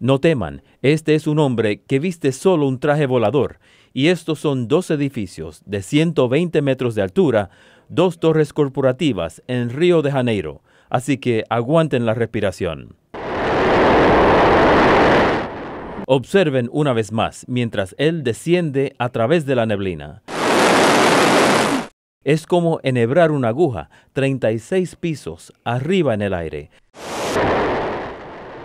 No teman, este es un hombre que viste solo un traje volador, y estos son dos edificios de 120 metros de altura, dos torres corporativas en Río de Janeiro, así que aguanten la respiración. Observen una vez más mientras él desciende a través de la neblina. Es como enhebrar una aguja 36 pisos arriba en el aire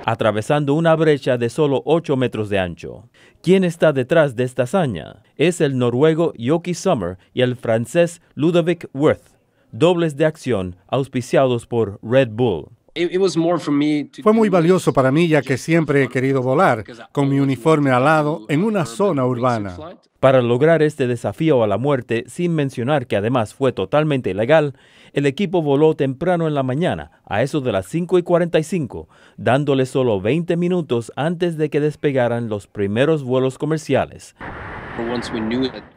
atravesando una brecha de solo 8 metros de ancho. ¿Quién está detrás de esta hazaña? Es el noruego Yoki Sommer y el francés Ludovic Wirth, dobles de acción auspiciados por Red Bull. Fue muy valioso para mí ya que siempre he querido volar con mi uniforme al lado en una zona urbana. Para lograr este desafío a la muerte, sin mencionar que además fue totalmente ilegal, el equipo voló temprano en la mañana, a eso de las 5 y 45, dándole solo 20 minutos antes de que despegaran los primeros vuelos comerciales.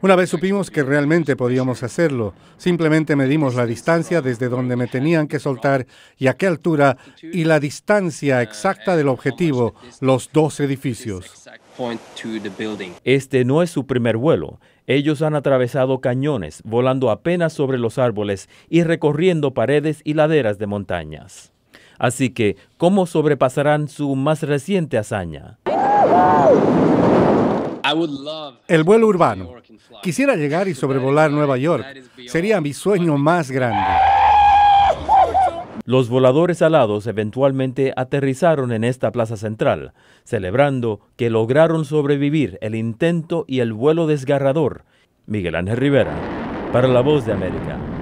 Una vez supimos que realmente podíamos hacerlo, simplemente medimos la distancia desde donde me tenían que soltar y a qué altura y la distancia exacta del objetivo, los dos edificios. Este no es su primer vuelo. Ellos han atravesado cañones, volando apenas sobre los árboles y recorriendo paredes y laderas de montañas. Así que, ¿cómo sobrepasarán su más reciente hazaña? El vuelo urbano. Quisiera llegar y sobrevolar Nueva York. Sería mi sueño más grande. Los voladores alados eventualmente aterrizaron en esta plaza central, celebrando que lograron sobrevivir el intento y el vuelo desgarrador. Miguel Ángel Rivera, para la voz de América.